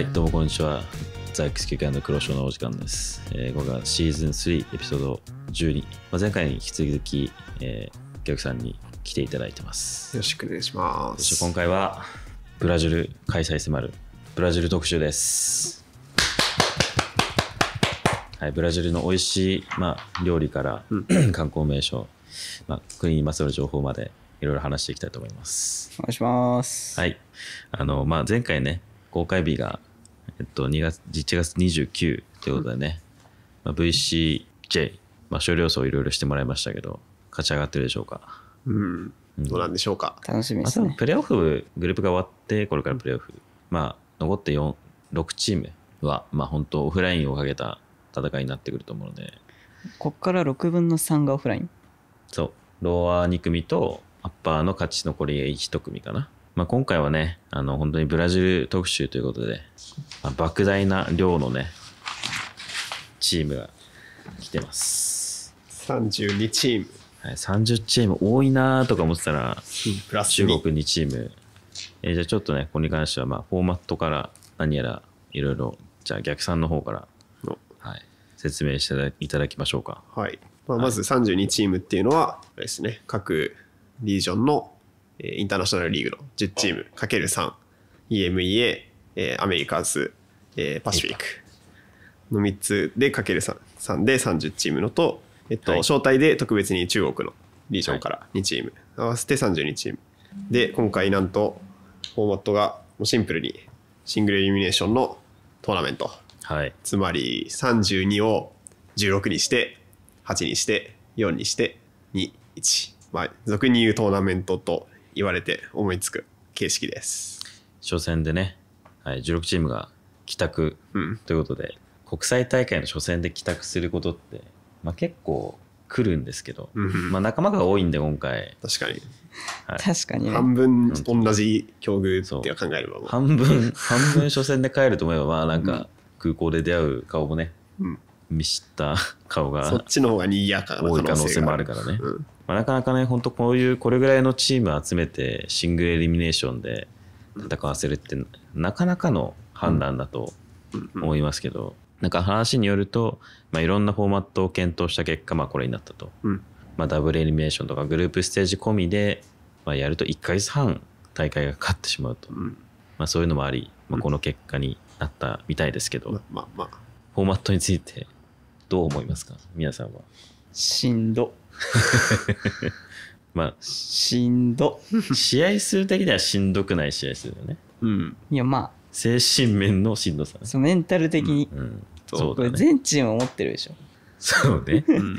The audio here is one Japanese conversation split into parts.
はい、どうもこんにちは。ザックスキュー黒潮のお時間です。えー、今こがシーズン3エピソード12。まあ、前回に引き続き、えー、お客さんに来ていただいてます。よろしくお願いします。今回は、ブラジル開催迫るブラジル特集です。はい、ブラジルの美味しい、まあ、料理から、うん、観光名所、まあ、国にまつわる情報までいろいろ話していきたいと思います。お願いします。はい。あの、まあ、前回ね、公開日がえっと、2月、1月29ということでね、まあ、VCJ、まあ、少量層いろいろしてもらいましたけど、勝ち上がってるでしょうか。うん。どうなんでしょうか。楽しみですね。まあ、プレーオフ、グループが終わって、これからプレーオフ、まあ、残って四6チームは、まあ、本当オフラインをかけた戦いになってくると思うので。こっから6分の3がオフラインそう。ローア2組とアッパーの勝ち残り1組かな。まあ、今回はね、あの本当にブラジル特集ということで、莫大な量のね、チームが来てます。32チーム。はい、30チーム多いなとか思ってたら、プラス中国2チーム。えじゃあちょっとね、ここに関しては、まあ、フォーマットから何やらいろいろ、じゃあ逆算の方から、はい、説明していただきましょうか。はい。まあ、まず32チームっていうのは、ですね、各リージョンのインターナショナルリーグの10チーム ×3、EMEA、えー、アメリカンズ、えー、パシフィックの3つでかける 3, 3で30チームのと、えっと、はい、招待で特別に中国のリージョンから2チーム、はい、合わせて32チームで今回なんとフォーマットがもうシンプルにシングルエリミネーションのトーナメント、はい、つまり32を16にして8にして4にして21まあ俗に言うトーナメントと言われて思いつく形式です初戦でねはい、16チームが帰宅ということで、うん、国際大会の初戦で帰宅することって、まあ、結構来るんですけど、うん、まあ、仲間が多いんで今回確かに、はい、確かに、半分同じ境遇って考えれば半分半分初戦で帰ると思えばまあなんか空港で出会う顔もね、うん、見知った顔がそっちの方がにやかな多い可能性もあるからね、うん、まあ、なかなかね本当こういうこれぐらいのチーム集めてシングルエリミネーションで戦わせるってなかなかの判断だと思いますけど、なんか話によると、まあ、いろんなフォーマットを検討した結果、まあ、これになったと、うん、まあ、ダブルエリメーションとかグループステージ込みで、まあ、やると1か月半大会がかかってしまうと、うん、まあ、そういうのもあり、まあ、この結果になったみたいですけど、うん、ままあ、フォーマットについてどう思いますか皆さんは。しんど まあ、しんど。試合数的にはしんどくない試合数だよね。うん。いや、まあ精神面のしんどさねそのメンタル的に、うん、そうこれね。全チーム思ってるでしょ。そうね。うん。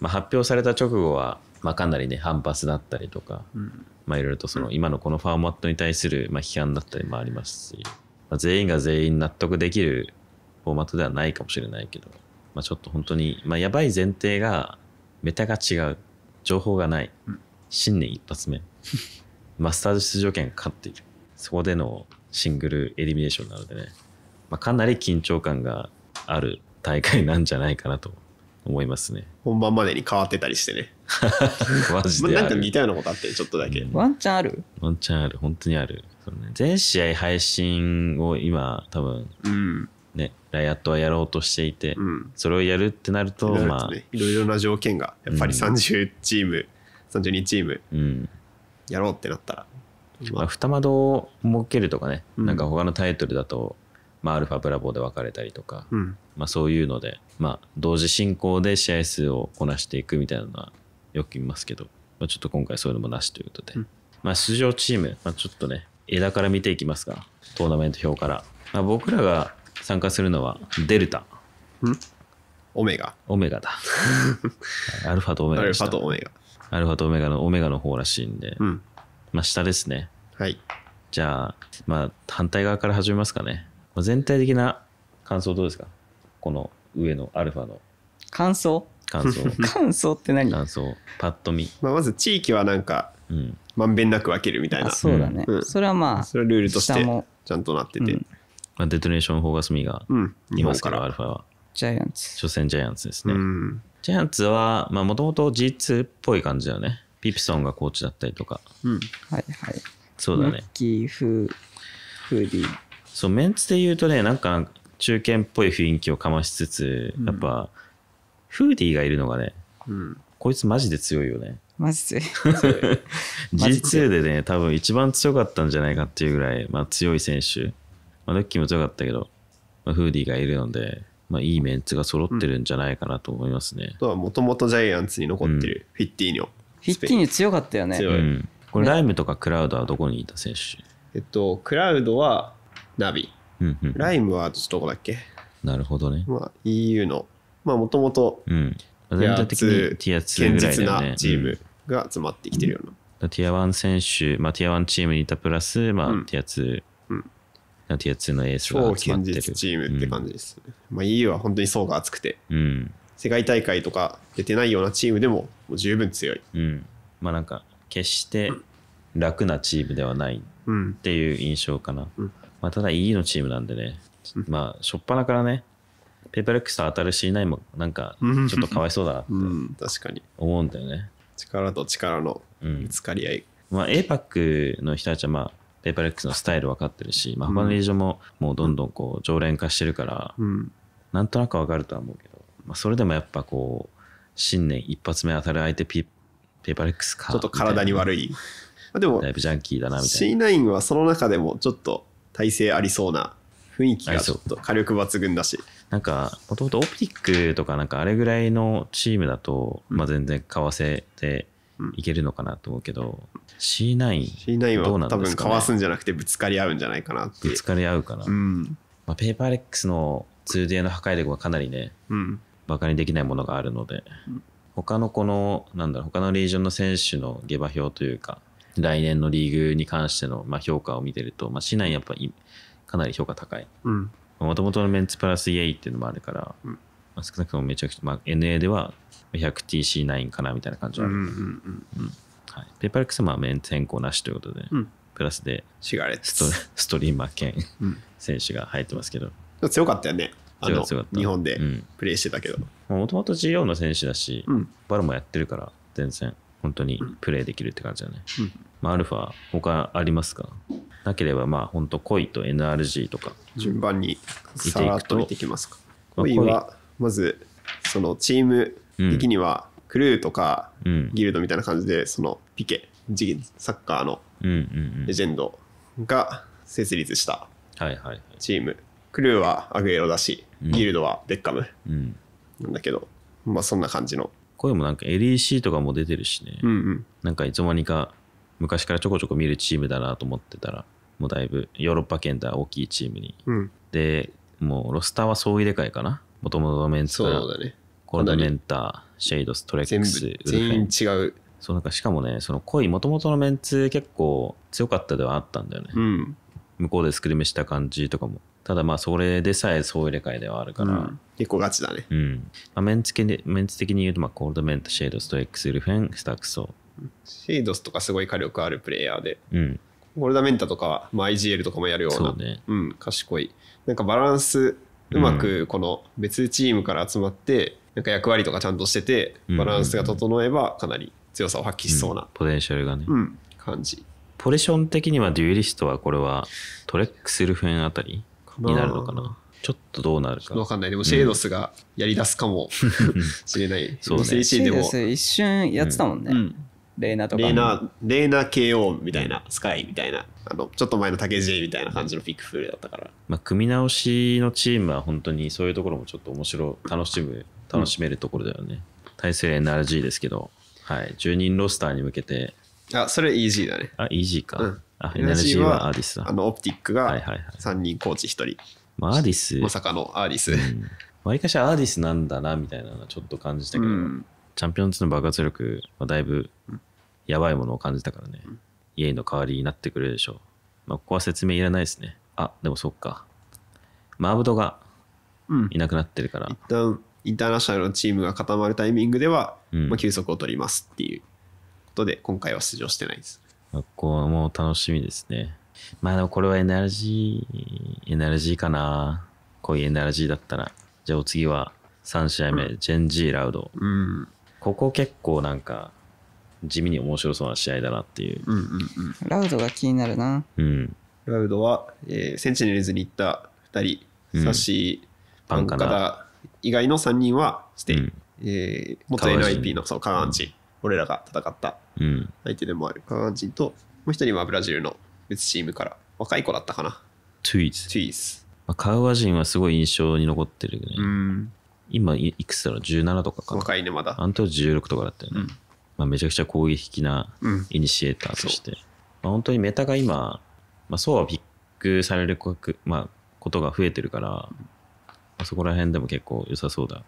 まあ、発表された直後は、まあ、かなりね、反発だったりとか、うん。まあ、いろいろとその今のこのフォーマットに対するまあ批判だったりもありますし、まあ、全員が全員納得できるフォーマットではないかもしれないけど、まあ、ちょっと本当に、まあ、やばい前提がメタが違う情報がない、うん、新年一発目 マスターズ出場権が勝っているそこでのシングルエリミネーションなのでね、まあ、かなり緊張感がある大会なんじゃないかなと思いますね本番までに変わってたりしてね マジでなんか似たようなことあってちょっとだけ、うん、ワンチャンあるワンチャンある本当にある、全試合配信を今多分、うん、ね、ライアットはやろうとしていて、うん、それをやるってなると、ね、まあ、いろいろな条件がやっぱり30チーム、うん、32チーム、うん、やろうってなったら、まあ、二窓を設けるとかね、うん、なんか他のタイトルだと、まあ、アルファブラボーで分かれたりとか、うん、まあ、そういうので、まあ、同時進行で試合数をこなしていくみたいなのはよく見ますけど、まあ、ちょっと今回そういうのもなしということで、うん、まあ、出場チーム、まあ、ちょっとね枝から見ていきますかトーナメント表から、まあ、僕らが参加するのはデルタ。んオメガ。オメガだ。アルファとオメガ。アルファとオメガ。アルファとオメガのオメガの方らしいんで、うん、まあ下ですね。はい。じゃあ、まあ反対側から始めますかね。まあ、全体的な感想どうですかこの上のアルファの。感想感想。感想って何感想。パッと見。まあ、まず地域はなんか、ま、うんべんなく分けるみたいな。そうだね、うん、それはまあ、それはルールとしてちゃんとなってて。うんまあ、デトネーション・フォーガス・ミがいますから、うん、アルファは。ジャイアンツ。初戦ジャイアンツですね。うん、ジャイアンツは、もともと G2 っぽい感じだよね。ピプソンがコーチだったりとか。うん、はいはい。そうだね。キーフフーそう、メンツで言うとね、なんか中堅っぽい雰囲気をかましつつ、うん、やっぱ、フーディがいるのがね、うん、こいつマジで強いよね。マジで強い。G2 でね、多分一番強かったんじゃないかっていうぐらい、まあ、強い選手。まあ、ルッキーも強かったけど、まあ、フーディがいるので、まあ、いいメンツが揃ってるんじゃないかなと思いますね。とはもともとジャイアンツに残ってる、フィッティーニョ。フィッティーニョ強かったよね。強い。うん、これ、ライムとかクラウドはどこにいた選手、ね、えっと、クラウドはナビ。うんうん、ライムはどこだっけなるほどね。まあ、EU の、まあ、もともと、全体的にティア2ぐらいチームが集まってきてるような。うん、ティア1選手、まあ、ティア1チームにいたプラス、まあ、ティア2、うんあう4つのエースが集まってる超実チームって感じです、うん、まあ、EU は本当に層が厚くて、うん、世界大会とか出てないようなチームでももう十分強い、うん、まあなんか決して楽なチームではないっていう印象かな、うん、まあ、ただ EU のチームなんでね、まあ初っ端からねペーパーレックスと当たるしないもなんかちょっとかわいそうだなって 思うんだよね、力と力のぶつかり合い、まあ APAC の人たちはまあペーパーレックスのスタイル分かってるし、まあ、他のリージョンももうどんどんこう常連化してるから、うん、なんとなく分かるとは思うけど、まあ、それでもやっぱこう新年一発目当たる相手ピペーパーレックスかちょっと体に悪いでもだいぶジャンキーだなみたいな C9 はその中でもちょっと体勢ありそうな雰囲気がちょっと火力抜群だしなんかもともとオプティックとかなんかあれぐらいのチームだと、まあ、全然かわせていけるのかなと思うけど、うん、C9, C9 はどうなんですか、多分かわすんじゃなくてぶつかり合うんじゃないかなってぶつかり合うかな、うん、まあ、ペーパーレックスの 2D の破壊力はかなりね、うん、バカにできないものがあるので、うん、他のこのなんだろう他のリージョンの選手の下馬評というか来年のリーグに関してのまあ評価を見てると、まあ、C9 やっぱかなり評価高いもともとのメンツプラスイエイっていうのもあるから、うんまあ、少なくともめちゃくちゃ、まあ、NA では 100TC9 かなみたいな感じはい、ペーパーックスはまあメンツ変更なしということで、うん、プラスでシガレットストリーマー兼、うん、選手が入ってますけど強かったよね強かった日本でプレーしてたけどもともと GO の選手だし、うん、バルもやってるから全然本当にプレーできるって感じだね、うん、まあ、アルファ他ありますかなければまあ本当コイと NRG とか順番にさらっと見ていきますか、まあ、コイはまずそのチーム的には、クルーとかギルドみたいな感じで、そのピケサッカーのレジェンドが設立したチーム、クルーはアグエロだし、ギルドはデッカムなんだけど、まあそんな感じの声もなんか LEC とかも出てるしね、うんうん、なんかいつの間にか昔からちょこちょこ見るチームだなと思ってたらもうだいぶヨーロッパ圏では大きいチームに、うん、でもうロスターは総入れ替えかなもともとメンツからそうだねコールドメンターシェイドストレックス全員違うそうなんかしかもねその濃いもともとのメンツ結構強かったではあったんだよね、うん、向こうでスクリームした感じとかもただまあそれでさえ総入れ替えではあるから、うん、結構ガチだね、うんまあ、メンツ系でメンツ的に言うとまあコールドメンタシェイドストレックスルフェンスタックソシェイドスとかすごい火力あるプレイヤーで、うん、コールダメンタとか、まあ、IGL とかもやるような、そうねうん、賢いなんかバランスうまくこの別チームから集まってなんか役割とかちゃんとしててバランスが整えばかなり強さを発揮しそうな、ポテンシャルがね、うん、感じポジション的にはデュエリストはこれはトレックスルフェンあたりになるのかなちょっとどうなるか。わかんない。でも、シェードスがやりだすかもしれない。う そうね。シーでも。一瞬やってたもんね。うん、レイナとかレイナレイナ KO みたいなスカイみたいなあのちょっと前の竹 J みたいな感じのピックフルだったから、まあ、組み直しのチームは本当にそういうところもちょっと面白楽しむ楽しめるところだよね、うん、体制 NRG ですけど、はい、10人ロスターに向けてあそれ EG だねあ EG か、うん、あ NRG はアーディスだあのオプティックが3人コーチ1人、はいはいはまあ、アーディスまさかのアーディス、うんわりかしアーディスなんだなみたいなのはちょっと感じたけど、うん、チャンピオンズの爆発力はだいぶやばいものを感じたからね、うん、イエイの代わりになってくれるでしょう。まあ、ここは説明いらないですね。あ、でもそっか。マーブドがいなくなってるから。うん、一旦インターナショナルのチームが固まるタイミングでは、うん、まあ、休息を取りますっていうことで、今回は出場してないです。ここも楽しみですね。まあでもこれはエ NRG、n ジーかな。こういうエ n ジーだったら。じゃあお次は3試合目、うん、ジェンジー・ラウド。うん。ここ結構なんか地味に面白そうな試合だなっていう。うんうんうん、ラウドが気になるな。うん、ラウドは、えー、センチネルズに行った2人、サシー、パンカダ以外の3人はステイ。うん、えー、元 NIP のそうカンチン、俺らが戦った相手でもあるカガンチンと、もう1人はブラジルの別チームから若い子だったかな。トゥイズ。トゥイズ。まあ、カウア人はすごい印象に残ってるね。うん今いくつだろう17とかか若いねまだあの当時16とかだったよね、うん、まあ、めちゃくちゃ攻撃的なイニシエーターとして、うんまあ、本当にメタが今、まあ、そうはピックされるこ,、まあ、ことが増えてるから、まあ、そこら辺でも結構良さそうだ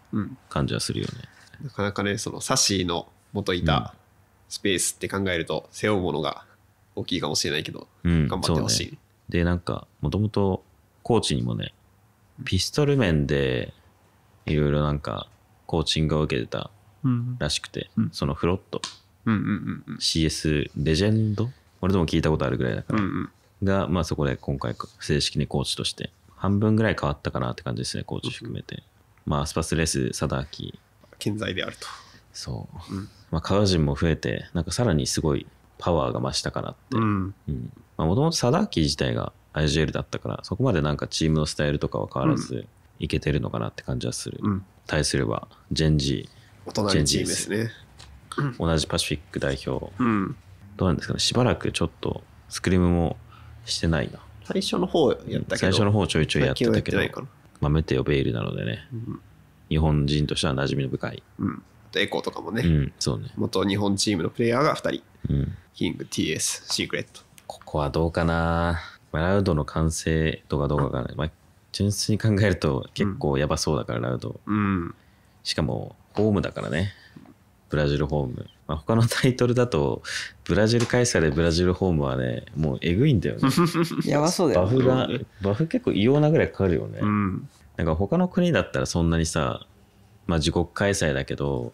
感じはするよね、うん、なかなかねそのサシーの元いたスペースって考えると背負うものが大きいかもしれないけど、頑張ってほしい、ね、でなんかもともとコーチにもねピストル面でいろいろなんかコーチングを受けてたらしくて、うん、そのフロット、うんうんうんうん、CS レジェンド俺でも聞いたことあるぐらいだから、うんうん、が、まあ、そこで今回正式にコーチとして半分ぐらい変わったかなって感じですねコーチ含めて、うん、まあスパスレスサダーキ健在であるとそう、うん、まあ川人も増えてなんかさらにすごいパワーが増したかなってもともとサダーキ自体が IGL だったからそこまでなんかチームのスタイルとかは変わらず、いけてるのかなって感じはする。うん、対すれば、ジェンジー。大人のチームですね。同じパシフィック代表。うん、どうなんですかね。しばらくちょっと、スクリームもしてないな。最初の方やったけど。最初の方ちょいちょいやってたけど。まあ、メテオベイルなのでね、うん、日本人としては馴染みの深い。うん。エコーとかもね、うん、そうね元日本チームのプレイヤーが2人、うん、キング TS シークレットここはどうかなラウドの完成とかどうかわからない、うん、まあ、純粋に考えると結構やばそうだからラウド、うん、しかもホームだからねブラジルホーム、まあ、他のタイトルだとブラジル開催でブラジルホームはねもうえぐいんだよね やばそうだよ、ね、バフがバフ結構異様なぐらいかかるよね、うん、なんか他の国だったらそんなにさまあ自国開催だけど、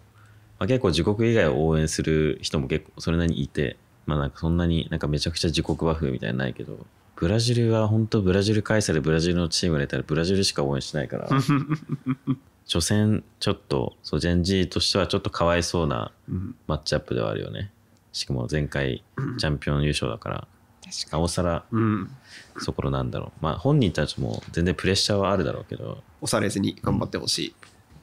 まあ、結構自国以外を応援する人も結構それなりにいてまあなんかそんなになんかめちゃくちゃ自国和風みたいなないけどブラジルは本当ブラジル開催でブラジルのチーム入れたらブラジルしか応援しないから 初戦ちょっとそうジェンジーとしてはちょっとかわいそうなマッチアップではあるよね、しかも前回チャンピオン優勝だから、なおさら、うん、そころなんだろうまあ本人たちも全然プレッシャーはあるだろうけど押されずに頑張ってほし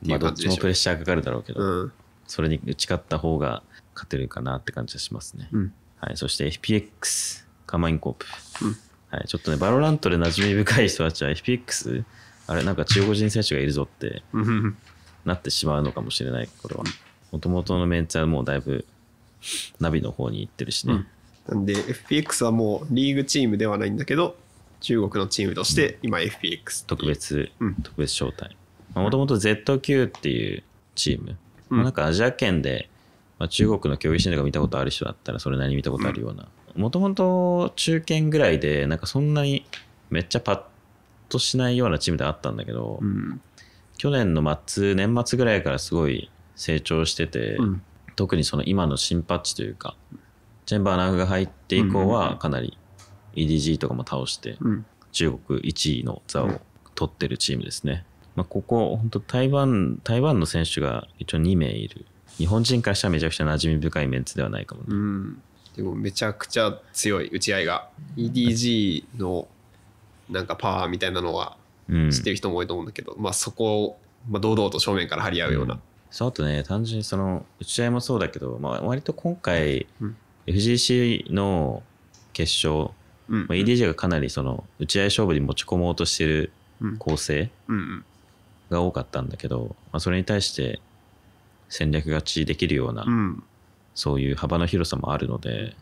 いいまあ、どっちもプレッシャーかかるだろうけど、うん、それに打ち勝った方が勝てるかなって感じがしますね、うん、はい、そして FPX カマインコープ、うんはい、ちょっとね、バロラントで馴染み深い人たちは FPX、あれ、なんか中国人選手がいるぞってなってしまうのかもしれない、これは。もともとのメンツはもうだいぶナビの方に行ってるしね。うんなんで FPX はもうリーグチームではないんだけど中国のチームとして今 FPX 特別、うん、特別招待もともと ZQ っていうチーム、うん、まあ、なんかアジア圏で、まあ、中国の競技シーンとか見たことある人だったらそれなりに見たことあるようなもともと中堅ぐらいでなんかそんなにめっちゃパッとしないようなチームであったんだけど、うん、去年の末年末ぐらいからすごい成長してて、うん、特にその今の新パッチというかチェンバーナフが入って以降はかなり EDG とかも倒して、うん、中国1位の座を取ってるチームですね。まあ、ここ本当台湾台湾の選手が一応2名いる日本人からしたらめちゃくちゃ馴染み深いメンツではないかもね、んでもめちゃくちゃ強い打ち合いが EDG のなんかパワーみたいなのは知ってる人も多いと思うんだけど、うん、まあそこを、まあ、堂々と正面から張り合うような、うん、そね単純にその打ち合いもそうだけど、まあ、割と今回、うん、FGC の決勝、うん、まあ、EDG がかなりその打ち合い勝負に持ち込もうとしてる構成が多かったんだけど、まあ、それに対して戦略勝ちできるようなそういう幅の広さもあるので、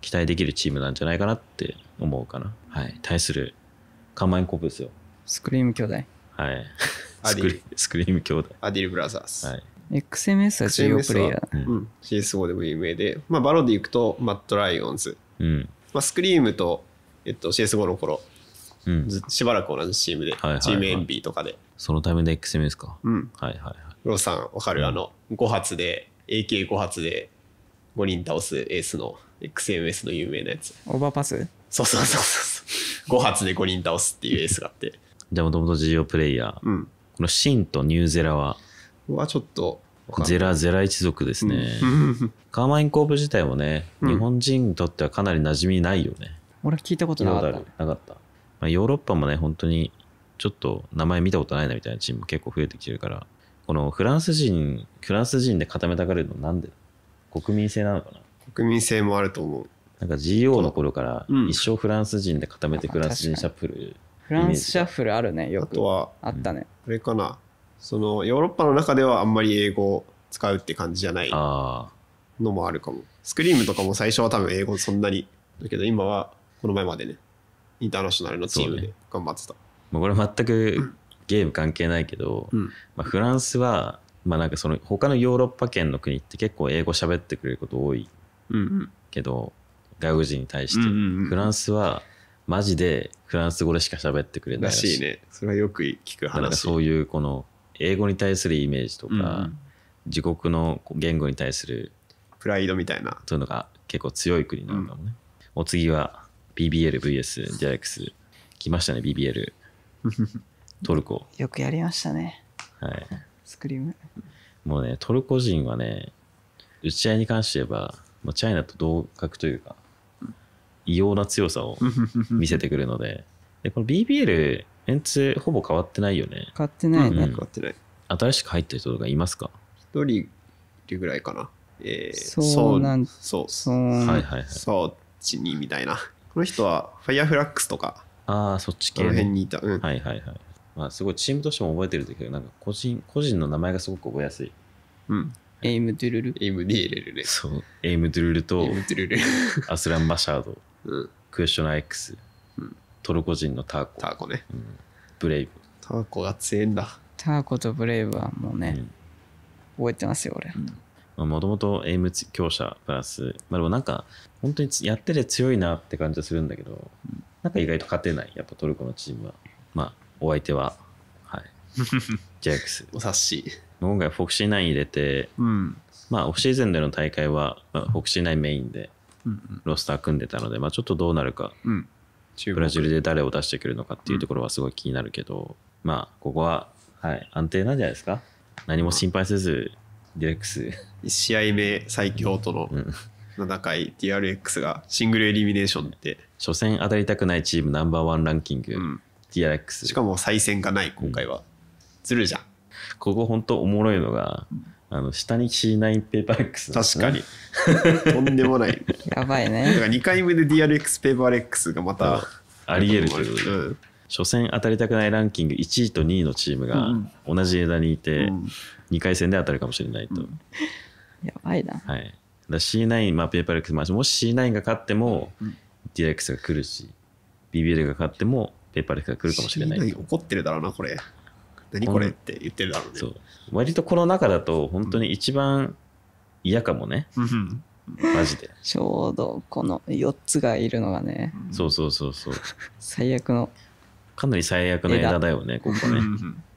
期待できるチームなんじゃないかなって思うかな。はい。対する、カンマインコブですよ。スクリーム兄弟。はい。スクリスクリーム兄弟。アディル・ブラザーズ。はい。XMS は重要プレイヤー。うん、CS5 でも有名で、まあ、バロで行くとマット・ライオンズ、うんまあ、スクリームと、えっと、CS5 の頃、うん、しばらく同じチームで、はいはいはい、チームエンビーとかで。そのタイムで XMS か。うん、はいはいはい。ロさん、わかる、あの、5発で、AK5 発で、五人倒すエースの XMS の有名なやつオーバーパスそうそうそうそう5発で5人倒すっていうエースがあってじゃあもともと GO プレイヤー、うん、このシンとニューゼラははちょっとゼラゼラ一族ですね、うん、カーマインコープ自体もね、うん、日本人にとってはかなり馴染みないよね俺聞いたことなかったなかった、まあ、ヨーロッパもね本当にちょっと名前見たことないなみたいなチーム結構増えてきてるからこのフランス人フランス人で固めたがるのなんで国民性なのかな国民性もあると思うなんか GO の頃から一生フランス人で固めてフランス人シャッフルフランスシャッフルあるねよくあとはあったね、あれかなそのヨーロッパの中ではあんまり英語使うって感じじゃないのもあるかもスクリームとかも最初は多分英語そんなにだけど今はこの前までねインターナショナルのチームで頑張ってた、ね、まあ、これ全くゲーム関係ないけど、うん、まあ、フランスはまあなんかその他のヨーロッパ圏の国って結構英語喋ってくれること多いけど、うんうん、外国人に対して、うんうんうん、フランスはマジでフランス語でしか喋ってくれないらしいねそれはよく聞く話そういうこの英語に対するイメージとか、うん、自国の言語に対するプライドみたいなそういうのが結構強い国なんだもね、うん、お次は BBLVS ディアレックス来ましたね BBL トルコよくやりましたねはいスクリームもうねトルコ人はね打ち合いに関して言えばもうチャイナと同格というか異様な強さを 見せてくるのででこの BBL メンツほぼ変わってないよね変わってないね、うん、変わってない新しく入った人とかいますか一人いるぐらいかなえー、そうなんそうそうはいはいはいそっちにみたいなこの人はファイアフラックスとかああそっち系の辺にいた、うん、はいはいはいまあ、すごいチームとしても覚えてるけど、なんか個人個人の名前がすごく覚えやすい。うん。エイム・トゥルル。エイム・ディエレルそう。エイム・トゥルルと、エイム・ゥルルアスラン・バシャード、うん、クエスチョナー X、うん、トルコ人のターコ。ターコね。うん、ブレイブ。ターコが強いんだ。ターコとブレイブはもうね、うん、覚えてますよ、俺。うんもともとエイム強者プラス、まあ、でもなんか本当にやってて強いなって感じはするんだけど、なんか意外と勝てないやっぱトルコのチームはまあお相手は、はい、JX お察し今回フォクシー9入れて、うん、まあオフシーズンでの大会は、まあ、フォクシー9メインでロスター組んでたので、まあ、ちょっとどうなるか、うん、ブラジルで誰を出してくるのかっていうところはすごい気になるけど、うん、まあここは、はい、安定なんじゃないですか何も心配せずディレックス1試合目最強との7回 DRX がシングルエリミネーションで初戦当たりたくないチームナンバーワンランキング、うん TRX しかも再選がない今回は、ずるじゃんここ本当おもろいのが、あの下に C9 ペーパー X、ね、確かに とんでもないやばいねだから2回目で DRX ペーパー X がまたありえるという、初戦当たりたくないランキング1位と2位のチームが同じ枝にいて、2回戦で当たるかもしれないと、うんやばいな、はい、だ C9、まあ、ペーパー X、まあ、もし C9 が勝っても DRX が来るし BBL が勝ってもペーパーレスが来るかもしれない。怒ってるだろうな、これ。何これって言ってるだろうね。そう割とこの中だと、本当に一番嫌かもね。マジで。ちょうどこの4つがいるのがね。そうそうそうそう。最悪の。かなり最悪の枝だよね、ここね。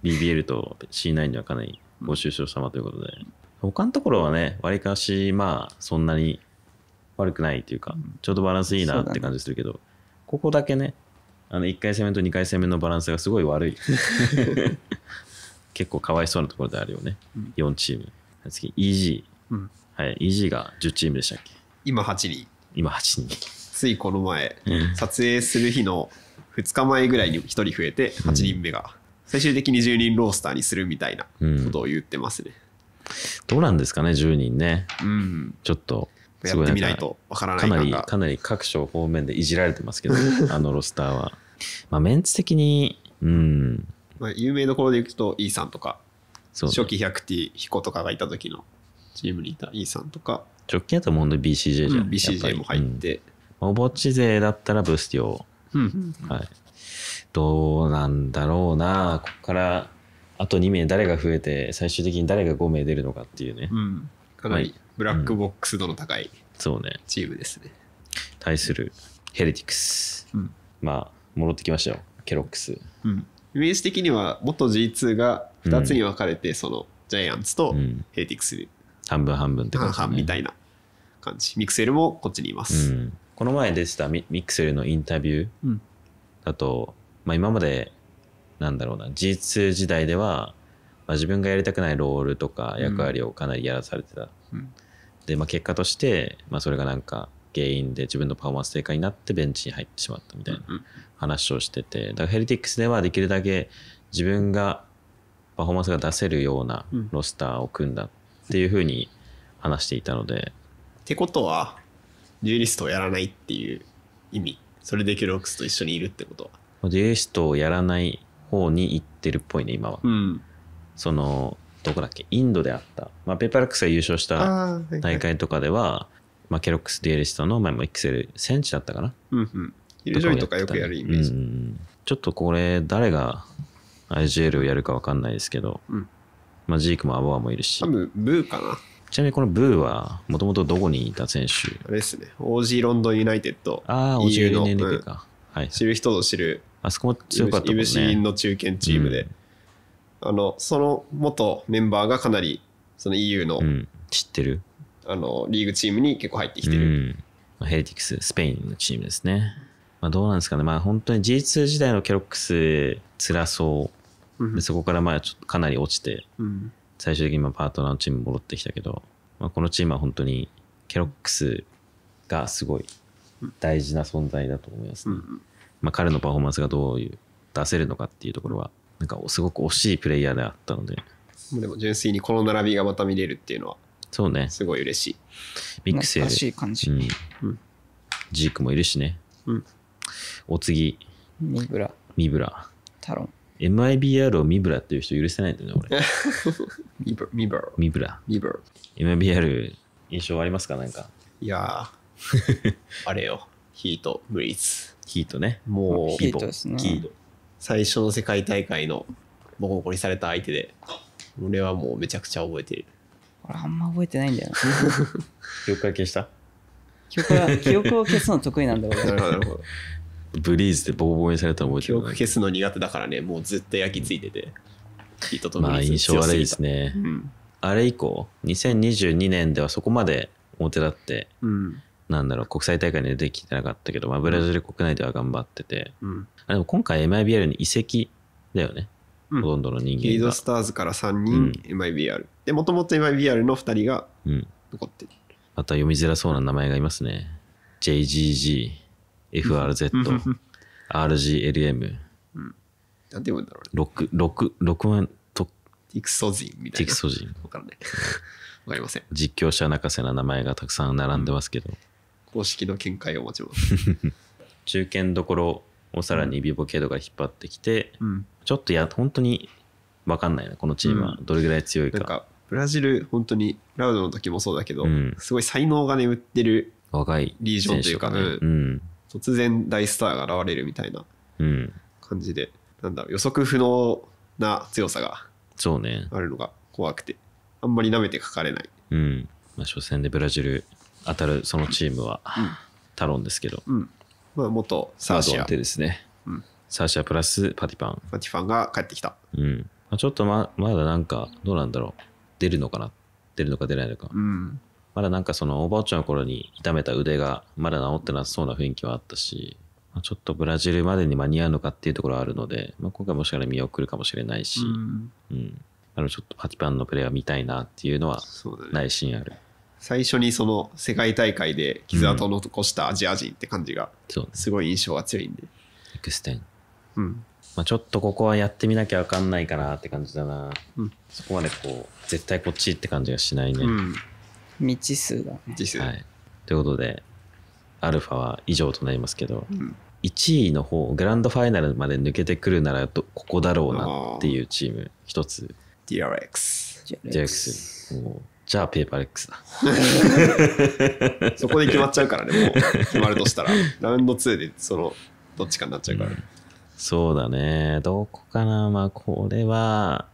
BBL と C9 にはかなりご愁傷様ということで。他のところはね、わりかし、まあ、そんなに悪くないというか、ちょうどバランスいいなって感じするけど、ここだけね、あの1回戦目と2回戦目のバランスがすごい悪い 結構かわいそうなところであるよね、うん、4チーム次 EG、うん、はい EG が10チームでしたっけ今8人今8人ついこの前、撮影する日の2日前ぐらいに1人増えて8人目が、うん、最終的に10人ロースターにするみたいなことを言ってますね、どうなんですかね10人ね、うん、ちょっとやってみないとわからないかなりかなり各所方面でいじられてますけど、ね、あのロスターは、まあ、メンツ的にうんまあ有名どころでいくと E さんとか、そうね、初期 100T コとかがいた時のチームにいた E さんとか直近だと思う本当 BCJ じゃん、うん、BCJ も入って、うん、ぼっち勢だったらブスティオ、はい、どうなんだろうなここからあと2名誰が増えて最終的に誰が5名出るのかっていうね、うん、かなり、まあブラックボックス度の高いそうねチームですね。対するヘレティクス、うんまあ戻ってきましたよケロックスうんイメージ的には元 G2 が2つに分かれて、そのジャイアンツとヘレティクス半分半分って感半じ、ね、々みたいな感じ、ミクセルもこっちにいます、うん、この前出てたミミクセルのインタビューうんだと、まあ、今までなんだろうな G2 時代では、まあ、自分がやりたくないロールとか役割をかなりやらされてたうんで、まあ、結果として、まあ、それがなんか原因で自分のパフォーマンス低下になってベンチに入ってしまったみたいな話をしててだからヘルティックスではできるだけ自分がパフォーマンスが出せるようなロスターを組んだっていうふうに話していたので。ってことはデュエリストをやらないっていう意味それでケロックスと一緒にいるってことはデュエリストをやらない方に行ってるっぽいね今は、うん、そのどこだっけインドであった、まあ、ペーパーラックスが優勝した大会とかでは、まあ、ケロックス・デュエリストの前もエクセルセンチだったかな、うんうん、ヒルジョイとかよくやるイメージ、うん、ちょっとこれ誰が IGL をやるか分かんないですけど、うん、まあ、ジークもアボアもいるし多分ブーかなちなみにこのブーはもともとどこにいた選手あれですね OG ロンドンユナイテッドああジーロンドンユナイテッドか、はい、知る人ぞ知るあそこも強かったもんね c の中堅チームで、うんあのその元メンバーがかなりその EU の,、うん、知ってるあのリーグチームに結構入ってきてる、うん、ヘレティクス、スペインのチームですね。まあ、どうなんですかね、まあ、本当に G2 時代のケロックス、辛そう、でそこからまあちょっとかなり落ちて、うん最終的にまあパートナーのチーム戻ってきたけど、まあ、このチームは本当にケロックスがすごい大事な存在だと思いますね、うんまあ、彼のパフォーマンスがどういう出せるのかっていうところはなんかすごく惜しいプレイヤーであったのででも純粋にこの並びがまた見れるっていうのはそうねすごい嬉しいミックスやしい感じ、うんうん、ジークもいるしね、うん、お次ミブラミブラタロン MIBR をミブラっていう人許せないんだよね俺 ミブミブラミブラミブラ MIBR 印象ありますかなんかいや あれよヒートブリーツ。ヒートねもうヒートですねヒート最初の世界大会のボコボコにされた相手で俺はもうめちゃくちゃ覚えてる俺あんま覚えてないんだよな 記憶は消した記憶は記憶を消すの得意なんだ俺 なるほどなるほどブリーズでボコボコにされたの覚えて記憶消すの苦手だからねもうずっと焼き付いててとまあ印象悪いですね、うんあれ以降2022年ではそこまで表立ってうんなんだろう、国際大会に出てきてなかったけど、まあ、ブラジル国内では頑張ってて、うん、あでも今回 MIBR に移籍だよね、うん、ほとんどの人間が。リードスターズから3人 MIBR、で、もともと MIBR の2人が残ってる。また読みづらそうな名前がいますね。JGG、FRZ、RGLM。うん、なんて読むんだろう、ね。6、6、6万と。ティクソジンみたいな。ティクソジン。わかんない。わかりません。実況者泣かせな名前がたくさん並んでますけど。うん公式の見解を持ちます 中堅どころをさらにビボケードが引っ張ってきて、うん、ちょっとや本当に分かんないなこのチームはどれぐらい強いかうん、なんかブラジル本当にラウドの時もそうだけど、うん、すごい才能が眠ってる若いリージョンというか、ね、突然大スターが現れるみたいな感じで、なんだろう予測不能な強さがあるのが怖くてあんまりなめてかかれない、うんまあ、初戦でブラジル当たるそのチームは、タロンですけど、うんまあ、元ササーーシドアですね、うんサーシアプラスパティパン、パティパンが帰ってきた。うんまあ、ちょっとままだなんかどうなんだろう出るのかな出るのか出ないのか、うん。まだなんかそのおばあちゃんの頃に痛めた腕がまだ治ってなさそうな雰囲気はあったし、まあちょっとブラジルまでに間に合うのかっていうところはあるので、まあ、今回もしかしたら見送るかもしれないし、うんうんあのちょっとパティパンのプレーは見たいなっていうのは内心ある。最初にその世界大会で傷跡を残したアジア人って感じがすごい印象が強いんで、エクステン、うんまあ、ちょっとここはやってみなきゃ分かんないかなって感じだな、うん、そこまでこう絶対こっちって感じがしないね、うん、未知数だね未知数、はい、ということでアルファは以上となりますけど、うん、1位の方グランドファイナルまで抜けてくるならここだろうなっていうチーム一つ DRX DRX, DRX じゃあペーパーレックスだそこで決まっちゃうからねもう決まるとしたらラウンド2でそのどっちかになっちゃうから、うん、そうだねどこかなまあこれは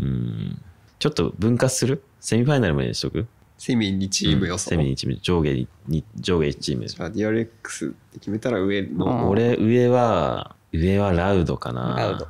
うんちょっと分割するセミファイナルまでしとくセミ2チーム予想、うん、セミ2チーム上下に上下1チームじゃあ DRX って決めたら上の俺上は上はラウドかなラウド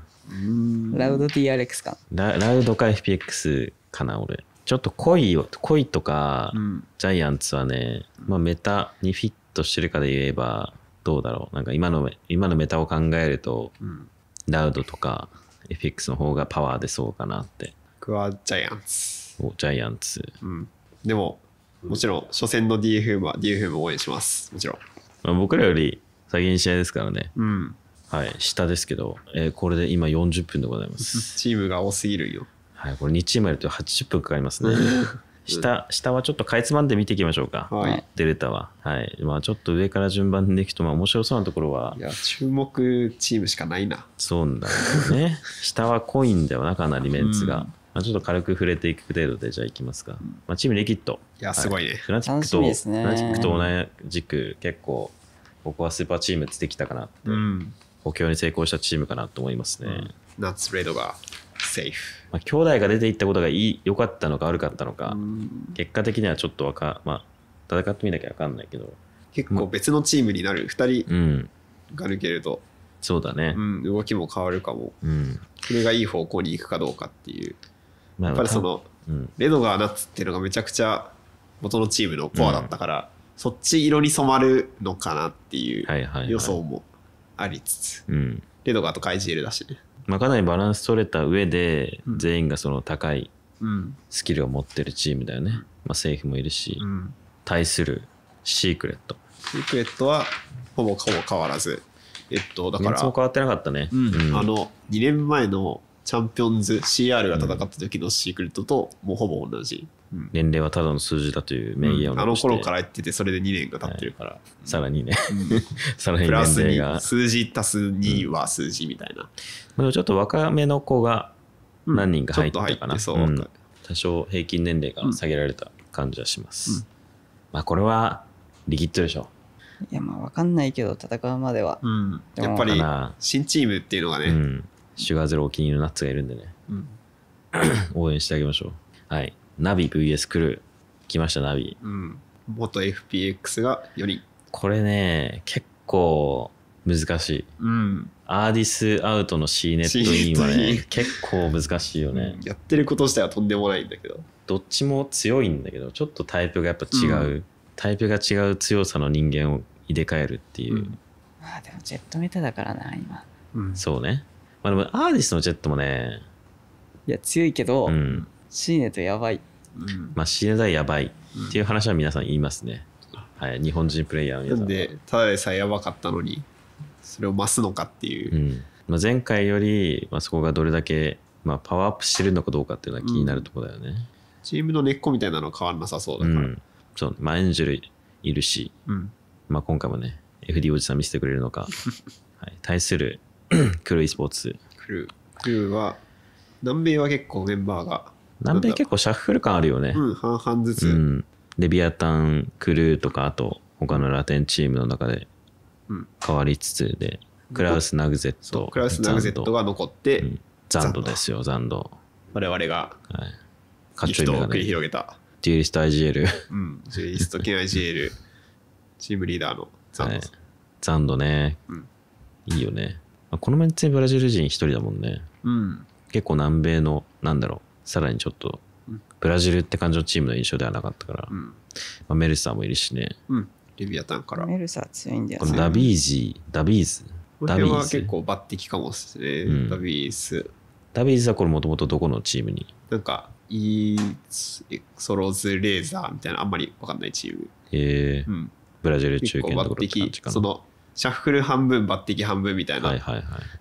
ラウド DRX かララウドか FPX かな俺ちょっと濃い濃いとか、うん、ジャイアンツはね、まあ、メタにフィットしてるかで言えば、どうだろう。なんか今の、今のメタを考えると、うん、ラウドとか FX の方がパワー出そうかなって。僕はジャイアンツ。おジャイアンツ。うん、でも、もちろん、初戦の DFM は DFM を応援します。もちろん。まあ、僕らより先に試合ですからね。うん。はい、下ですけど、えー、これで今40分でございます。チームが多すぎるよ。はい、これ2チームやると80分かかりますね。下下はちょっとかいつまんで見ていきましょうか、はい、デルタは、はいまあ、ちょっと上から順番でいくとまあ面白そうなところはいや注目チームしかないなそうなんだよね 下はコインではなかなりメンツが、うん、まあ、ちょっと軽く触れていく程度でじゃあいきますか、まあ、チームレキッドいやすごいね、はい、フラティックと、ね、フティックと同じく結構ここはスーパーチームつってきたかなって、うん、補強に成功したチームかなと思いますね、うん、ナッツブレードがセーフ、まあ、兄弟が出ていったことがいい良かったのか悪かったのか、結果的にはちょっとわか、まあ、戦ってみなきゃ分かんないけど結構別のチームになる、うん、2人が抜けると、そうだね、うん、動きも変わるかも、うん、それがいい方向に行くかどうかっていう、やっぱりその、うん、レドガーナッツっていうのがめちゃくちゃ元のチームのコアだったから、そっち色に染まるのかなっていう予想もありつつ、いレドガーとカイジエルだしねまあ、かなりバランス取れた上で、全員がその高いスキルを持ってるチームだよね、うん、まあ、政府もいるし、うん、対するシークレットシークレットはほぼほぼ変わらずえっとだから変わってなかったね、あの2年前のチャンピオンズ CR が戦った時のシークレットともうほぼ同じ、年齢はただの数字だという名言を、うん、あの頃から言っててそれで2年が経ってるから、はい、さらにね、うん、さらに年齢が数字足す2は数字みたいな、うん、ちょっと若めの子が何人か入ったかな、うん、う、ん、多少平均年齢が下げられた感じはします、まあこれはリキッドでしょいやまあ分かんないけど戦うまでは、やっぱり新チームっていうのがね、シュガーゼロお気に入りのナッツがいるんでね、応援してあげましょうはいナビ VS クルー。来ました、ナビ。うん。元 FPX がより。これね、結構難しい。うん。アーディスアウトの C ネットインはね、結構難しいよね、うん。やってること自体はとんでもないんだけど。どっちも強いんだけど、ちょっとタイプがやっぱ違う。うん、タイプが違う強さの人間を入れ替えるっていう。うん、まあでもジェットメタだからな、今。うん、そうね。まあでもアーディスのジェットもね。いや、強いけど、うん、シーネとやばい。まあ、シーネダイやばいっていう話は皆さん言いますね。はい、日本人プレイヤーの皆さん。で、ただでさえやばかったのに、それを増すのかっていう。うんまあ、前回より、まあ、そこがどれだけ、まあ、パワーアップしてるのかどうかっていうのは気になるところだよね、うん。チームの根っこみたいなのは変わらなさそうだから。うん、そう、まあ、エンジェルいるし、うん、まあ、今回もね、FD おじさん見せてくれるのか、はい、対するクルースポーツ。クルー。クルーは、南米は結構メンバーが南米結構シャッフル感あるよね。うん、半々ずつ。うん。レビアタン、クルーとか、あと、他のラテンチームの中で変わりつつで、うん、クラウス・ナグゼット。クラウス・ナグゼットが残って、うん、ザンドですよ、ザンド。我々が、はい、カッチョイを繰り広げた。デュエリストジエル、うん、デュエリストイジエルチームリーダーのザンド、はい。ザンドね。うん、いいよね。このメンツにブラジル人一人だもんね。うん。結構南米の、なんだろう。さらにちょっと、ブラジルって感じのチームの印象ではなかったから、うんまあ、メルサーもいるしね。うん、リビアタンから。メルサー強いんだよこのダビージダビーズ。ダビーズ。は結構抜擢かもですね、うん、ダビーズ。ダビーズはこれもともとどこのチームになんか、イーソロズレーザーみたいな、あんまりわかんないチーム。へえー、うん。ブラジル中堅のところって感じかな。そシャッフル半分抜擢半分みたいな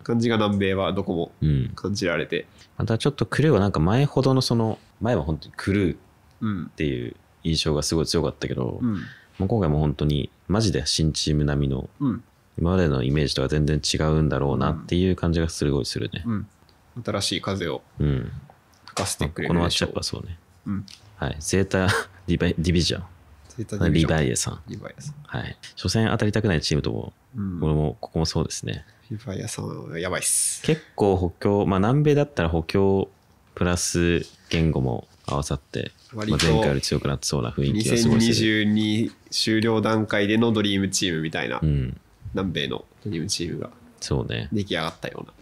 感じが南米はどこも感じられて、またちょっとクルーはなんか前ほどのその前は本当にクルーっていう印象がすごい強かったけど、うん、もう今回も本当にマジで新チーム並みの、今までのイメージとは全然違うんだろうなっていう感じがすごいするね、うん新しい風を吹かせてくれるでしょう、うん、このマッチアップはそうね、はい、ゼータディビジョンリヴァイエさん。リイエさん。はい。初戦当たりたくないチームとも、うん、俺も、ここもそうですね。リヴァイエさん、やばいっす。結構補強、まあ南米だったら補強プラス言語も合わさって、まあ、前回より強くなってそうな雰囲気がすごいす2022終了段階でのドリームチームみたいな、うん、南米のドリームチームがそうね出来上がったような。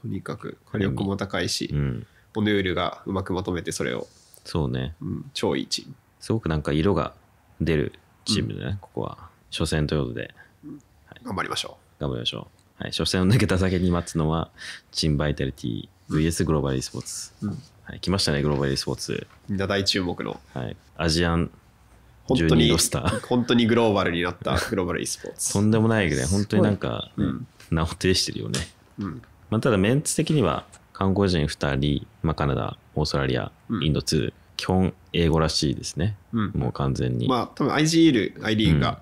とにかく火力も高いし、うん、オヌールがうまくまとめてそれを。そうね。うん、超いいチーム。すごくなんか色が出るチームでね、ここは初戦ということで、はい、頑張りましょう頑張りましょう、はい、初戦を抜けた先に待つのはチンバイタリティ VS グローバルスポーツ、はい、来ましたねグローバルスポーツみんな大注目の、はい、アジアン本当に本当にグローバルになったグローバル e スポーツ とんでもないぐらい本当になんか、うん、名を呈してるよね、うんまあ、ただメンツ的には韓国人2人、まあ、カナダオーストラリア、インド2基本英語らしいですね、うん、もう完全にまあ多分 IGL、I リーンが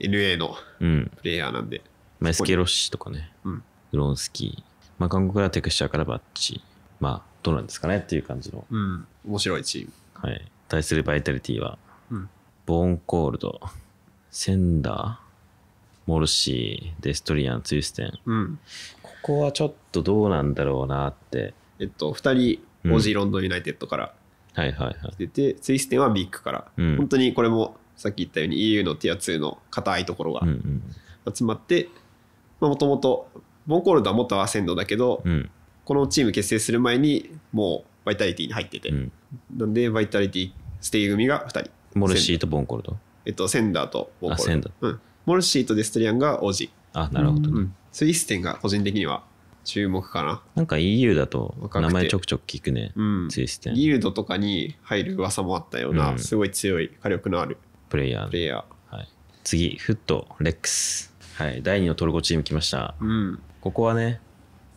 n a のプレイヤーなんで、まあ、スケロッシとかね、うん、グロンスキー、まあ、韓国ではテクスチャーからバッチまあどうなんですかねっていう感じの、うん、面白いチーム、はい、対するバイタリティは、うん、ボーンコールドセンダーモルシーデストリアンツイステン、うん、ここはちょっとどうなんだろうなってえっと2人オジーロンドンユナイテッドからはいはいはい、しイステンはビッグから、うん、本当にこれもさっき言ったように EU のティア2の硬いところが集まってもともとボンコールドは元アセンドだけど、うん、このチーム結成する前にもうバイタリティに入ってて、うん、なんでバイタリティステイ組が2人モルシーとボンコルドえっとセンダーとボンコルド、うん、モルシーとデストリアンが王子あなるほど、うん、スイステンが個人的には注目かななんか EU だと名前ちょくちょく聞くね、うん、ツイステンギルドとかに入る噂もあったような、うん、すごい強い火力のあるプレイヤープレイヤー、はい、次フットレックスはい第2のトルコチーム来ました、うん、ここはね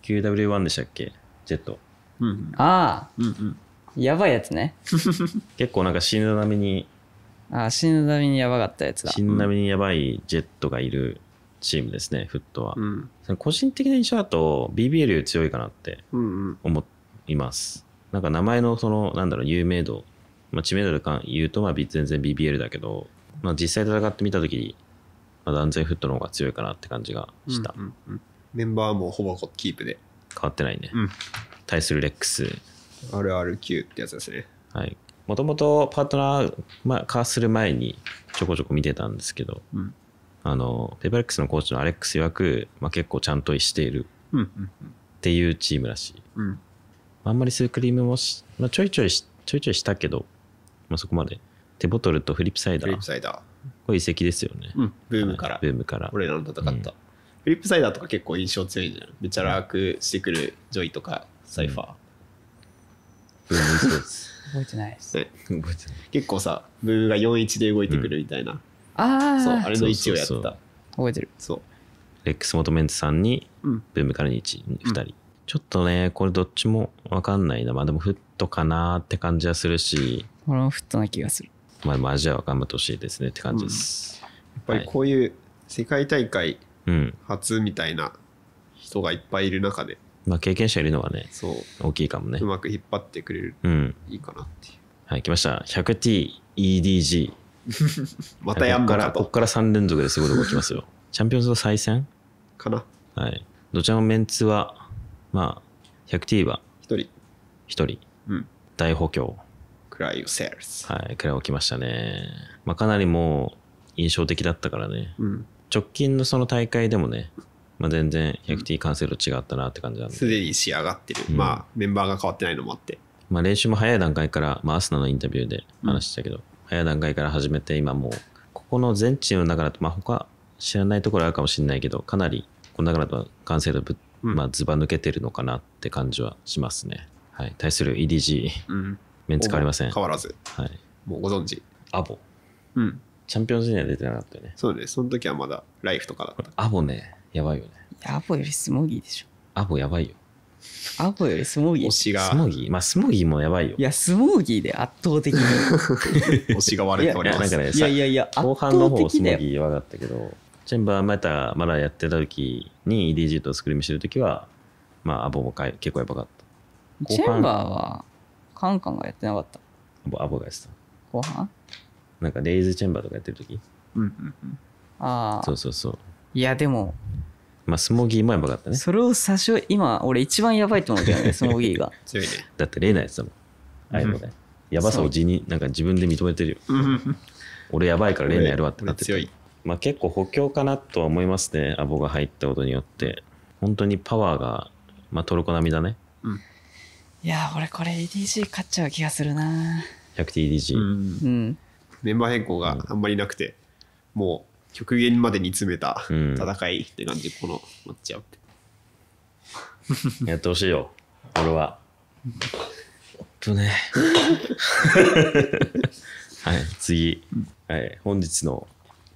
QW1 でしたっけジェット、うん、ああ、うんうん、やばいやつね 結構なんか死ぬ並みにああ死ぬ並みにやばかったやつだ死ぬ並みにやばいジェットがいるチームですね、フットは。うん、個人的な印象だと、BBL より強いかなって思います。うんうん、なんか名前の、その、なんだろう、有名度、まあ、知名度で言うと、まあ、全然 BBL だけど、まあ、実際戦ってみたときに、まあ、断然フットの方が強いかなって感じがした。うんうんうん、メンバーもほぼキープで。変わってないね。うん、対するレックス。RRQ ってやつですね。はい。もともとパートナー化する前にちょこちょこ見てたんですけど、うんあのペーパレックスのコーチのアレックス曰く、まあ、結構ちゃんとしているっていうチームらしい、うん、あんまりスークリームもし、まあ、ちょいちょいちょいちょいしたけど、まあ、そこまで手ボトルとフリップサイダーフリップサイダーこれ遺跡ですよね、うん、ブームから、ブームから俺らの戦った、うん、フリップサイダーとか結構印象強いじゃん。めちゃ楽してくるジョイとかサイファー、ブームそうです 覚えてないです、結構さブームが41で動いてくるみたいな、ああそうあれの位置をやったそうそうそう覚えてるそうレックス・モトメンツさんにブームから日2人、ちょっとねこれどっちも分かんないなまあでもフットかなって感じはするしれもフットな気がするまあでもアジアは頑張ってほしいですねって感じですやっぱりこういう世界大会うん、初みたいな人がいっぱいいる中でまあ経験者いるのはねそう大きいかもねうまく引っ張ってくれるうんいいかなっていうはい来ました 100TEDG ま たやんばかとここから3連続ですごいときますよ チャンピオンズの再戦かなはいどちらもメンツはまあ 100T は1人1人、うん、大補強クライオセールスはいクライオきましたね、まあ、かなりもう印象的だったからね、うん、直近のその大会でもねまあ、全然 100T 完成度違ったなって感じなんすで、に仕上がってる、うん、まあメンバーが変わってないのもあって、まあ、練習も早い段階から、まあ、アスナのインタビューで話したけど、早い段階から始めて今もうここの全チームの中だと、まあ、他知らないところあるかもしれないけどかなりこの中だと完成度ぶ、まあ、ずば抜けてるのかなって感じはしますね、はい、対する EDG、うん、メンツ変わりません変わらず、はい、もうご存知アボ、うん、チャンピオンズには出てなかったよねそうですその時はまだライフとかだったアボねやばいよねアボよりスモーギーでしょアボやばいよアボよりスモーギー推しがスモーギーまあスモーギーもやばいよいやスモーギーで圧倒的に 推しが割れておりますいやいやいや後半の方スモーギーはだったけどチェンバーまたまだやってた時に EDG とスクリームしてる時はまあアボもかい結構やばかったチェンバーはカンカンがやってなかったアボアボがやってた後半なんかレイズチェンバーとかやってる時うんうんうんああそうそうそういやでもまあ、スモギーもやばかったね。それを最初、今、俺一番やばいと思うけどね、スモギーが。強いね。だって例のやつだもん。ああいうのね。やばさを自に、なんか自分で認めてるよ。俺やばいから例のやるわってなって強い。まあ結構補強かなとは思いますね、アボが入ったことによって。本当にパワーが、まあトルコ並みだね。うん、いや俺これ EDG 勝っちゃう気がするな。100TDG。うん。メンバー変更があんまりなくて、もう極限まで煮詰めた戦いって感じ、このマッチアップ。やってほしいよ、俺は。とね。はい、次。はい、本日の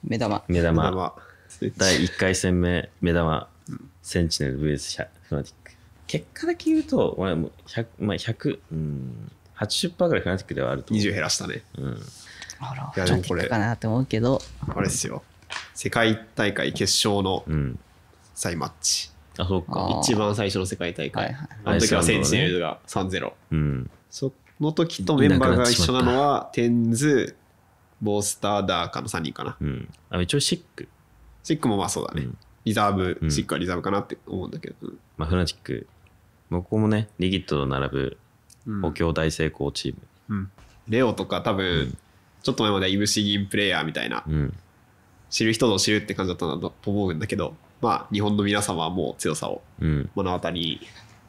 目玉。目玉。第1回戦目、目玉。センチネル VS フナティック。結果だけ言うと、俺も100、まあ、100、うん、80%ぐらいフナティックではあると思う。20減らしたね。うん。あら、でもこれ。かなと思うけど。あれですよ。世界大会決勝の再マッチ、あ、そうか。あ一番最初の世界大会、はいはいあの時はセンチネルが3-0、うん。その時とメンバーが一緒なのはテンズボースターダーカの3人かなうん。あ、一応シック。シックもまあそうだね、うんリザーブ、シックはリザーブかなって思うんだけど、うんまあ、フナチック。まここもね、リギットと並ぶうん補強大成功チーム。レオとか多分、ちょっと前まではイブシギンプレイヤーみたいなうん。知る人ぞ知るって感じだったなと思うんだけど、まあ、日本の皆様はもう強さを物語に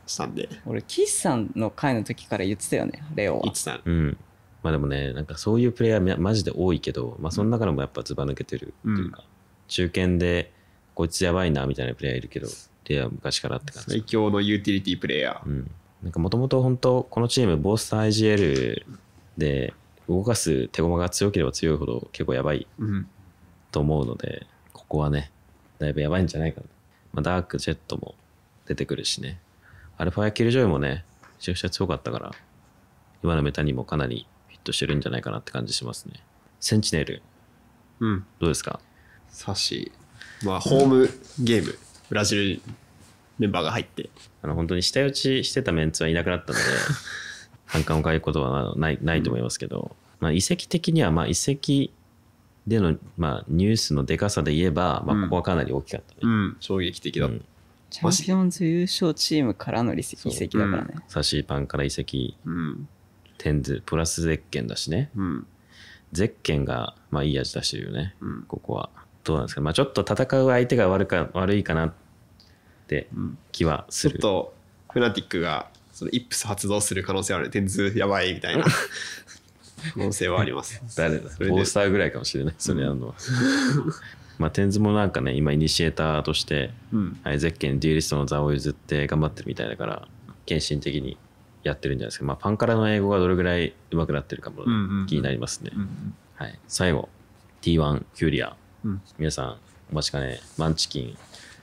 したんで、うん、俺岸さんの回の時から言ってたよねレオは言ってた、うん、まあでもねなんかそういうプレイヤーマジで多いけど、まあ、その中でもやっぱずば抜けてるっていうか、うん、中堅でこいつやばいなみたいなプレイヤーいるけどレは昔からって感じ最強のユーティリティプレイヤー、うん、なんかもともと本当このチームボースター IGL で動かす手駒が強ければ強いほど結構やばいと思うので、ここはね、だいぶやばいんじゃないかな。まあ、ダークジェットも出てくるしね。アルファやキルジョイもね、めちゃくちゃ強かったから、今のメタにもかなりフィットしてるんじゃないかなって感じしますね。センチネル。うん。どうですかサシまあ、ホームゲーム、ブラジルメンバーが入って。あの、本当に下打ちしてたメンツはいなくなったので、反 感を変えることはないないと思いますけど、まあ、遺跡的には、まあ、遺跡での、まあ、ニュースのでかさで言えば、まあ、ここはかなり大きかったね。うん、衝撃的だった。チャンピオンズ優勝チームからの移籍だからね。サシーパンから移籍、うん、テンズ、プラスゼッケンだしね。うん、ゼッケンが、まあ、いい味出してるよね、うん、ここは。どうなんですか、まあ、ちょっと戦う相手が悪か悪いかなって気はする。うん、ちょっとフナティックがそのイップス発動する可能性ある。テンズやばいみたいな 可能性はあります。誰だポースターぐらいかもしれない、それやるのは。まあ、テンズもなんかね、今、イニシエーターとして、うん、はい、ゼッケン、デュエリストの座を譲って頑張ってるみたいだから、献身的にやってるんじゃないですか。まあ、パンからの英語がどれぐらい上手くなってるかも気になりますね。はい、最後、T1、キューリア。うん、皆さん、お待ちかね、マンチキン、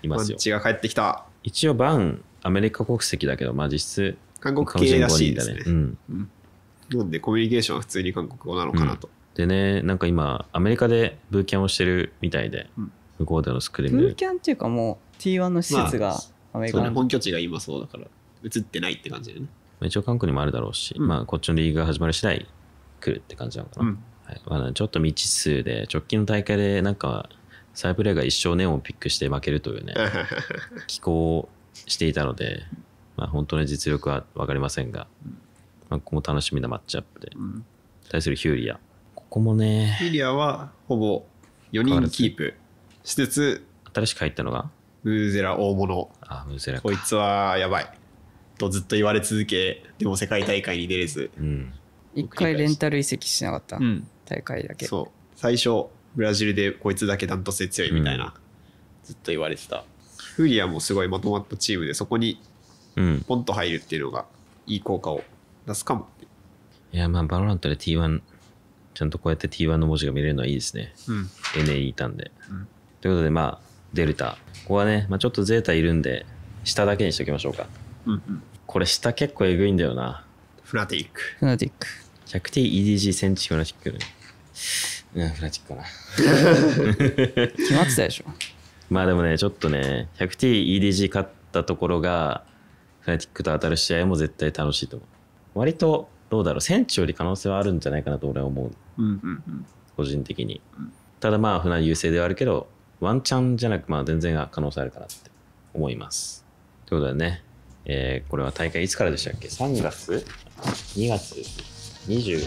いますよ。マンチが帰ってきた。一応、バン、アメリカ国籍だけど、まあ、実質、韓国系らしいですね。うん、うんなんでコミュニケーションは普通に韓国語なのかなと。うん、でねなんか今アメリカでブーキャンをしてるみたいで、うん、向こうでのスクリームブーキャンっていうかもう T1 の施設がアメリカの、まあ、本拠地が今そうだから映ってないって感じでね。一応韓国にもあるだろうし、うん、まあこっちのリーグが始まる次第来るって感じなのかな。うんはいまあ、ちょっと未知数で直近の大会でなんかサイプレーが一生ネオンをピックして負けるというね気候 していたので、まあ、本当の実力は分かりませんが、うんまあ、ここも楽しみなマッチアップで、うん、対するヒューリアここもねヒューリアはほぼ4人キープしつつ新しく入ったのがムーゼラ大物あムーゼラこいつはやばいとずっと言われ続けでも世界大会に出れず、うん、1回レンタル移籍しなかった、うん、大会だけそう最初ブラジルでこいつだけダントツで強いみたいな、うん、ずっと言われてたフーリアもすごいまとまったチームでそこにポンと入るっていうのがいい効果を出すかも。いや、まあ、バロラントで T1、ちゃんとこうやって T1 の文字が見れるのはいいですね。うん。NA いたんで。うん、ということで、まあ、デルタ。ここはね、まあ、ちょっとゼータいるんで、下だけにしときましょうか。うんうん。これ下結構えぐいんだよな。フラティック。フラティック。100TEDG センチフラティック、ね。うん、フラティックかな。決まってたでしょ。まあでもね、ちょっとね、100TEDG 勝ったところが、フラティックと当たる試合も絶対楽しいと思う。割とどうだろうセンチより可能性はあるんじゃないかなと俺は思う,、うんうんうん、個人的に、うん、ただまあ船優勢ではあるけどワンチャンじゃなくまあ全然可能性あるかなって思いますということでね、えー、これは大会いつからでしたっけ3月2月20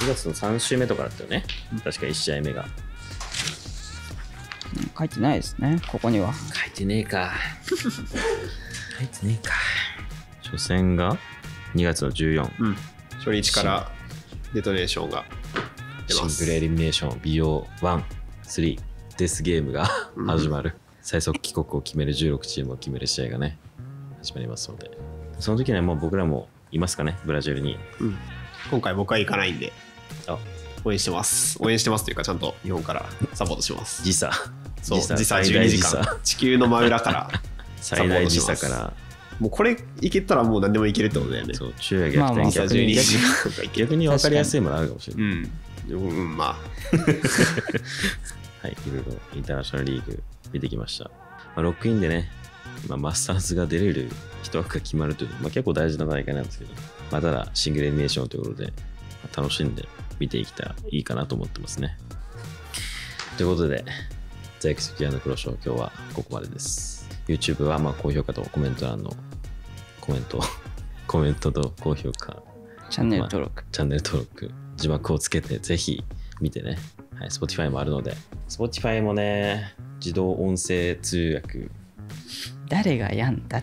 2月の3週目とかだったよね、うん、確か1試合目が書いてないですねここには書いてねえか 書いてねえか初戦が2月の14、うん、初日からデトネーションがシングルエリミネーション BO13 デスゲームが始まる、うん、最速帰国を決める16チームを決める試合がね始まりますのでその時にはもう僕らもいますかねブラジルに、うん、今回僕は行かないんで応援してます応援してますというかちゃんと日本からサポートします時差そう時差12時間地球の真裏から 最大時差からもうこれいけたらもう何でもいけるってことだよねそう昼夜逆転逆に逆に分かりやすいものあるかもしれない、うん、うん、まあ はいいろいろインターナショナルリーグ見てきました、まあ、ロックインでね、まあ、マスターズが出れる一枠が決まるという、まあ、結構大事な大会なんですけど、まあ、ただシングルエミネーションということで、まあ、楽しんで見ていきたらいいかなと思ってますねということでザイクスキアの黒ー、今日はここまでです YouTube はまあ高評価とコメント欄のコメント、コメントと高評価、チャンネル登録、まあ、チャンネル登録、字幕をつけて、ぜひ見てね。はい、Spotify もあるので、Spotify もね、自動音声通訳。誰がやんだ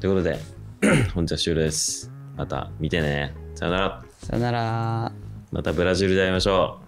ということで、本日は終了です。また見てね。さよなら。さよなら。またブラジルで会いましょう。